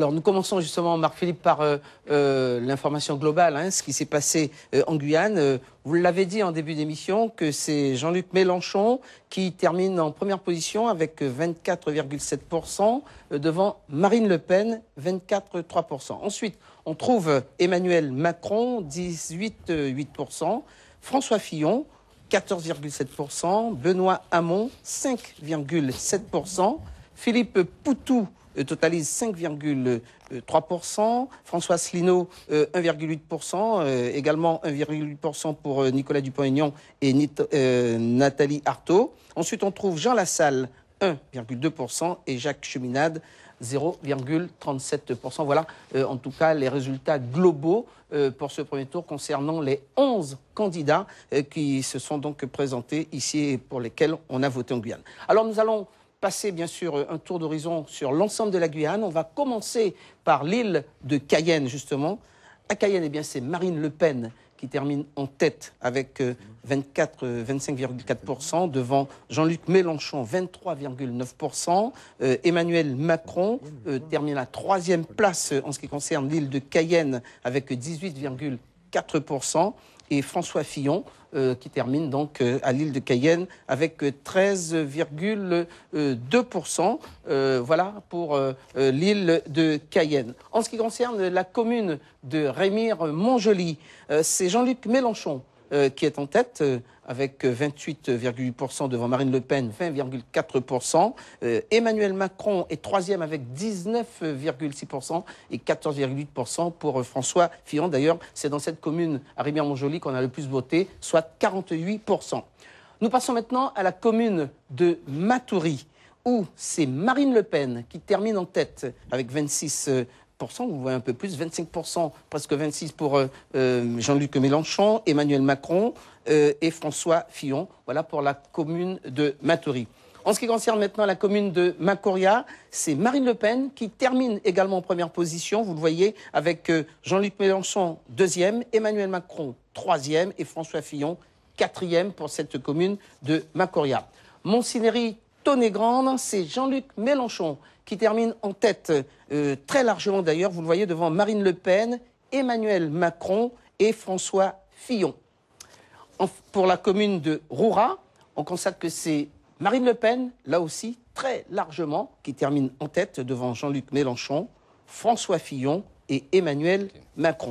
Alors nous commençons justement, Marc-Philippe, par euh, euh, l'information globale, hein, ce qui s'est passé euh, en Guyane. vous l'avez dit en début d'émission que c'est Jean-Luc Mélenchon qui termine en première position avec 24,7% devant Marine Le Pen, 24,3%. Ensuite, on trouve Emmanuel Macron, 18,8%, François Fillon, 14,7%, Benoît Hamon, 5,7%, Philippe Poutou, euh, totalise 5,3%. François Asselineau, 1,8%. également 1,8% pour euh, Nicolas Dupont-Aignan et euh, Nathalie Artaud. Ensuite, on trouve Jean Lassalle, 1,2%, et Jacques Cheminade, 0,37%. Voilà en tout cas les résultats globaux pour ce premier tour concernant les 11 candidats qui se sont donc présentés ici et pour lesquels on a voté en Guyane. Alors nous allons passer bien sûr euh, un tour d'horizon sur l'ensemble de la Guyane. On va commencer par l'île de Cayenne justement. À Cayenne, eh bien c'est Marine Le Pen qui termine en tête avec 25,4% euh, euh, devant Jean-Luc Mélenchon 23,9%. Emmanuel Macron termine à troisième place en ce qui concerne l'île de Cayenne avec 18,4%. 4%. Et François Fillon, euh, qui termine donc euh, à l'île de Cayenne avec 13,2%. Euh, voilà pour l'île de Cayenne. En ce qui concerne la commune de rémy montjoly c'est Jean-Luc Mélenchon euh, qui est en tête euh, avec 28,8% devant Marine Le Pen, 20,4%. Euh, Emmanuel Macron est troisième avec 19,6% et 14,8% pour François Fillon. D'ailleurs, c'est dans cette commune à Rivière-Montjoly qu'on a le plus voté, soit 48%. Nous passons maintenant à la commune de Matoury où c'est Marine Le Pen qui termine en tête avec 26 vous voyez un peu plus, 25%, presque 26% pour euh, euh, Jean-Luc Mélenchon, Emmanuel Macron euh, et François Fillon. Voilà pour la commune de Matoury. En ce qui concerne maintenant la commune de Macoria, c'est Marine Le Pen qui termine également en première position, vous le voyez, avec Jean-Luc Mélenchon deuxième, Emmanuel Macron troisième et François Fillon quatrième pour cette commune de Macoria est grande, c'est Jean-Luc Mélenchon qui termine en tête, euh, très largement d'ailleurs, vous le voyez devant Marine Le Pen, Emmanuel Macron et François Fillon. pour la commune de Roura, on constate que c'est Marine Le Pen, là aussi, très largement, qui termine en tête devant Jean-Luc Mélenchon, François Fillon et Emmanuel Macron.